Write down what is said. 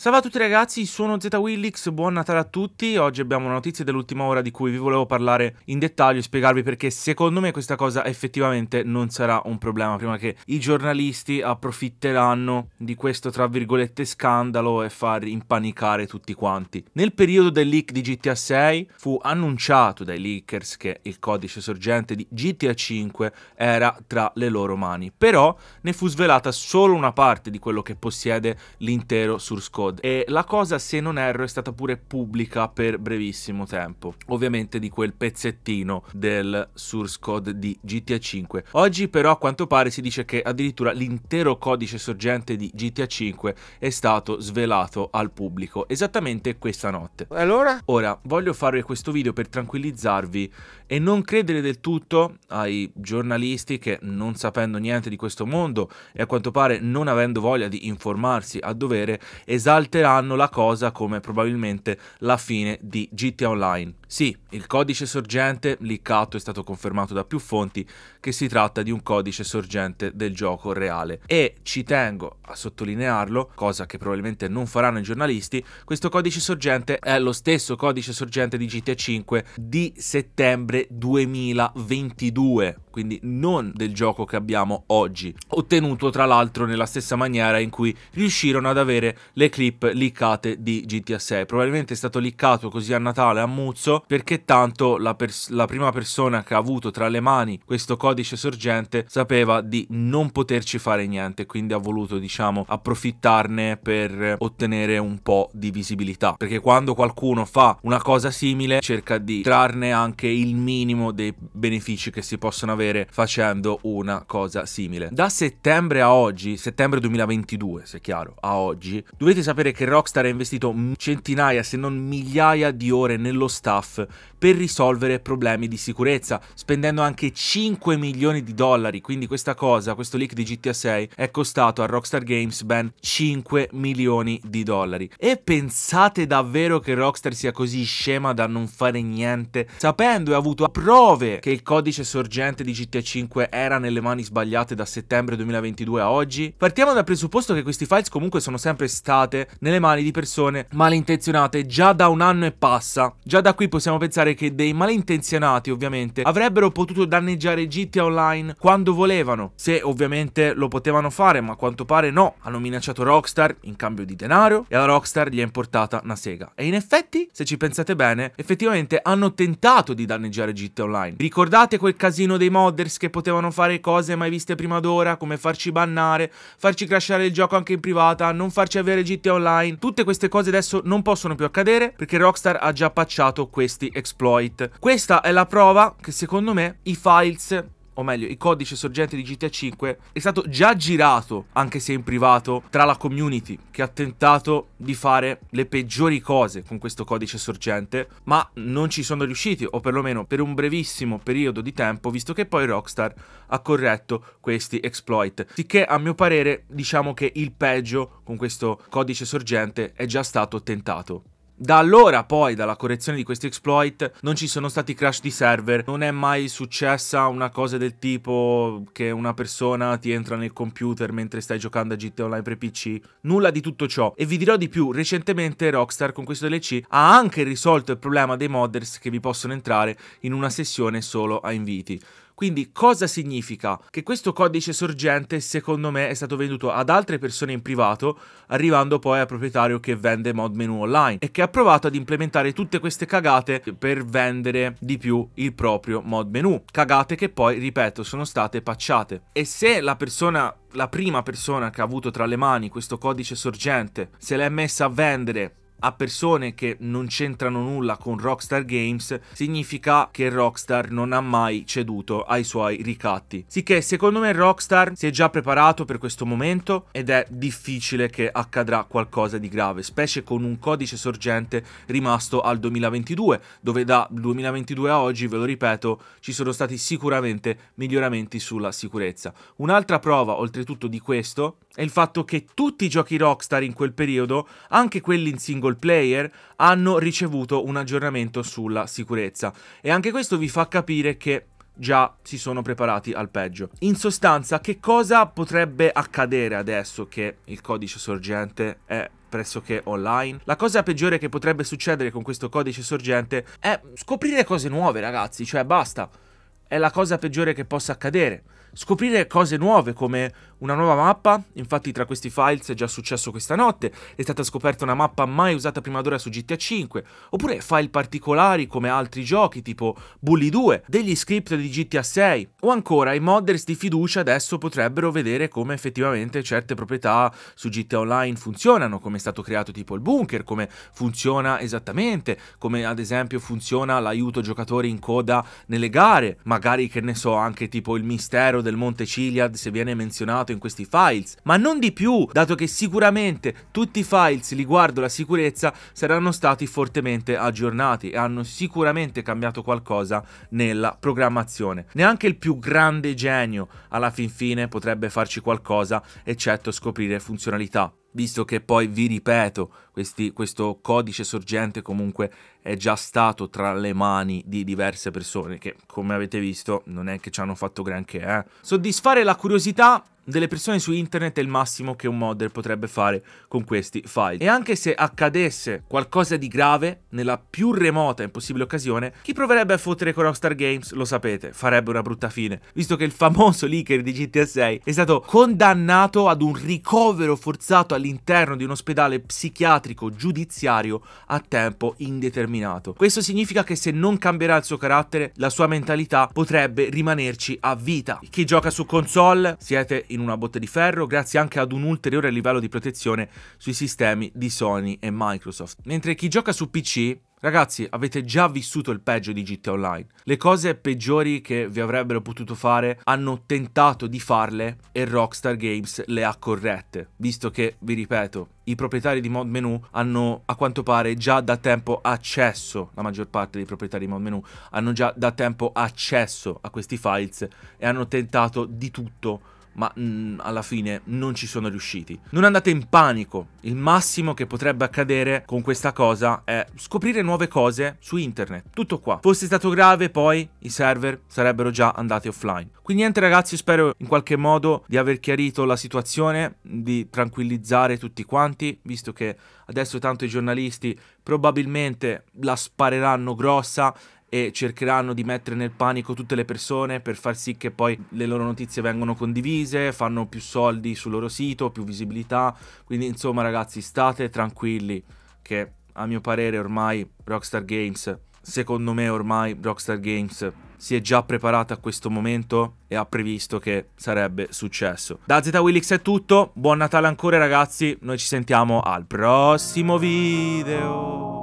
Salve a tutti ragazzi, sono ZWillix, buon Natale a tutti. Oggi abbiamo notizie dell'ultima ora di cui vi volevo parlare in dettaglio e spiegarvi perché secondo me questa cosa effettivamente non sarà un problema prima che i giornalisti approfitteranno di questo tra virgolette scandalo e far impanicare tutti quanti. Nel periodo del leak di GTA 6 fu annunciato dai leakers che il codice sorgente di GTA 5 era tra le loro mani, però ne fu svelata solo una parte di quello che possiede l'intero surscore. Road e la cosa se non erro è stata pure pubblica per brevissimo tempo ovviamente di quel pezzettino del source code di GTA 5 oggi però a quanto pare si dice che addirittura l'intero codice sorgente di GTA 5 è stato svelato al pubblico esattamente questa notte allora? ora voglio fare questo video per tranquillizzarvi e non credere del tutto ai giornalisti che non sapendo niente di questo mondo e a quanto pare non avendo voglia di informarsi a dovere esaltano esalteranno la cosa come probabilmente la fine di GTA Online. Sì, il codice sorgente leakato è stato confermato da più fonti che si tratta di un codice sorgente del gioco reale e ci tengo a sottolinearlo, cosa che probabilmente non faranno i giornalisti, questo codice sorgente è lo stesso codice sorgente di GTA 5 di settembre 2022, quindi non del gioco che abbiamo oggi, ottenuto tra l'altro nella stessa maniera in cui riuscirono ad avere le clip leakate di GTA 6. Probabilmente è stato leakato così a Natale a Muzzo perché tanto la, pers la prima persona che ha avuto tra le mani questo codice sorgente sapeva di non poterci fare niente quindi ha voluto diciamo approfittarne per ottenere un po' di visibilità perché quando qualcuno fa una cosa simile cerca di trarne anche il minimo dei benefici che si possono avere facendo una cosa simile da settembre a oggi settembre 2022 se è chiaro a oggi dovete sapere che Rockstar ha investito centinaia se non migliaia di ore nello staff staff per risolvere problemi di sicurezza, spendendo anche 5 milioni di dollari, quindi questa cosa, questo leak di GTA 6 è costato a Rockstar Games ben 5 milioni di dollari. E pensate davvero che Rockstar sia così scema da non fare niente, sapendo e avuto prove che il codice sorgente di GTA 5 era nelle mani sbagliate da settembre 2022 a oggi? Partiamo dal presupposto che questi files comunque sono sempre state nelle mani di persone malintenzionate già da un anno e passa. Già da qui possiamo possiamo pensare che dei malintenzionati ovviamente avrebbero potuto danneggiare GTA Online quando volevano, se ovviamente lo potevano fare, ma a quanto pare no, hanno minacciato Rockstar in cambio di denaro e alla Rockstar gli è importata una sega. E in effetti, se ci pensate bene, effettivamente hanno tentato di danneggiare GTA Online. Ricordate quel casino dei modders che potevano fare cose mai viste prima d'ora, come farci bannare, farci crashare il gioco anche in privata, non farci avere GTA Online. Tutte queste cose adesso non possono più accadere perché Rockstar ha già pacciato questo questi exploit. Questa è la prova che secondo me i files o meglio, il codice sorgente di GTA 5 è stato già girato, anche se in privato, tra la community che ha tentato di fare le peggiori cose con questo codice sorgente, ma non ci sono riusciti, o perlomeno per un brevissimo periodo di tempo, visto che poi Rockstar ha corretto questi exploit. Sicché, a mio parere, diciamo che il peggio con questo codice sorgente è già stato tentato. Da allora poi, dalla correzione di questi exploit, non ci sono stati crash di server, non è mai successa una cosa del tipo che una persona ti entra nel computer mentre stai giocando a GT Online per PC, nulla di tutto ciò. E vi dirò di più, recentemente Rockstar con questo DLC ha anche risolto il problema dei modders che vi possono entrare in una sessione solo a inviti. Quindi cosa significa? Che questo codice sorgente secondo me è stato venduto ad altre persone in privato, arrivando poi al proprietario che vende mod menu online e che ha provato ad implementare tutte queste cagate per vendere di più il proprio mod menu. Cagate che poi, ripeto, sono state pacciate. E se la persona la prima persona che ha avuto tra le mani questo codice sorgente se l'è messa a vendere a persone che non c'entrano nulla con Rockstar Games significa che Rockstar non ha mai ceduto ai suoi ricatti. Sicché secondo me Rockstar si è già preparato per questo momento ed è difficile che accadrà qualcosa di grave, specie con un codice sorgente rimasto al 2022, dove da 2022 a oggi, ve lo ripeto, ci sono stati sicuramente miglioramenti sulla sicurezza. Un'altra prova oltretutto di questo è il fatto che tutti i giochi Rockstar in quel periodo, anche quelli in singolo single player hanno ricevuto un aggiornamento sulla sicurezza e anche questo vi fa capire che già si sono preparati al peggio. In sostanza, che cosa potrebbe accadere adesso che il codice sorgente è pressoché online. La cosa peggiore che potrebbe succedere con questo codice sorgente è scoprire cose nuove, ragazzi, cioè basta. È la cosa peggiore che possa accadere scoprire cose nuove come una nuova mappa, infatti tra questi files è già successo questa notte, è stata scoperta una mappa mai usata prima d'ora su GTA 5, oppure file particolari come altri giochi tipo Bully 2, degli script di GTA 6, o ancora i modders di fiducia adesso potrebbero vedere come effettivamente certe proprietà su GTA Online funzionano, come è stato creato tipo il bunker, come funziona esattamente, come ad esempio funziona l'aiuto giocatori in coda nelle gare, magari che ne so anche tipo il mistero del monte Ciliad se viene menzionato in questi files, ma non di più, dato che sicuramente tutti i files riguardo la sicurezza saranno stati fortemente aggiornati e hanno sicuramente cambiato qualcosa nella programmazione. Neanche il più grande genio alla fin fine potrebbe farci qualcosa eccetto scoprire funzionalità visto che poi vi ripeto, questi, questo codice sorgente comunque è già stato tra le mani di diverse persone che, come avete visto, non è che ci hanno fatto granché. Eh. Soddisfare la curiosità delle persone su internet è il massimo che un modder potrebbe fare con questi file. E anche se accadesse qualcosa di grave, nella più remota e possibile occasione, chi proverebbe a fottere con Rockstar Games, lo sapete, farebbe una brutta fine, visto che il famoso leaker di GTA 6 è stato condannato ad un ricovero forzato all'interno di un ospedale psichiatrico giudiziario a tempo indeterminato determinato. Questo significa che se non cambierà il suo carattere, la sua mentalità potrebbe rimanerci a vita. Chi gioca su console siete in una botte di ferro grazie anche ad un ulteriore livello di protezione sui sistemi di Sony e Microsoft. Mentre chi gioca su PC Ragazzi, avete già vissuto il peggio di GTA Online. Le cose peggiori che vi avrebbero potuto fare hanno tentato di farle e Rockstar Games le ha corrette, visto che, vi ripeto, i proprietari di mod menu hanno a quanto pare già da tempo accesso, la maggior parte dei proprietari di mod menu hanno già da tempo accesso a questi files e hanno tentato di tutto per ma mh, mm, alla fine non ci sono riusciti. Non andate in panico, il massimo che potrebbe accadere con questa cosa è scoprire nuove cose su internet, tutto qua. Fosse stato grave poi i server sarebbero già andati offline. Quindi niente ragazzi, spero in qualche modo di aver chiarito la situazione, di tranquillizzare tutti quanti, visto che adesso tanto i giornalisti probabilmente la spareranno grossa e cercheranno di mettere nel panico tutte le persone per far sì che poi le loro notizie vengano condivise, fanno più soldi sul loro sito, più visibilità. Quindi insomma ragazzi state tranquilli che a mio parere ormai Rockstar Games, secondo me ormai Rockstar Games si è già preparata a questo momento e ha previsto che sarebbe successo. Da Z è tutto, buon Natale ancora ragazzi, noi ci sentiamo al prossimo video.